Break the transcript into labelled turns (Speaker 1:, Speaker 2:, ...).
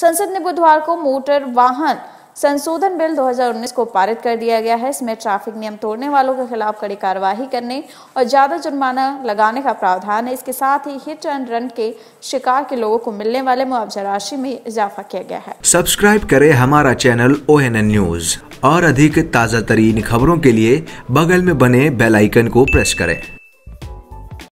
Speaker 1: संसद ने बुधवार को मोटर वाहन संशोधन बिल 2019 को पारित कर दिया गया है इसमें ट्रैफिक नियम तोड़ने वालों के खिलाफ कड़ी कार्यवाही करने और ज्यादा जुर्माना लगाने का प्रावधान है इसके साथ ही हिट एंड रन के शिकार के लोगों को मिलने वाले मुआवजा राशि में इजाफा किया गया है
Speaker 2: सब्सक्राइब करें हमारा चैनल ओ न्यूज
Speaker 3: और अधिक ताज़ा तरीन खबरों के लिए बगल में बने बेलाइकन को प्रेस करें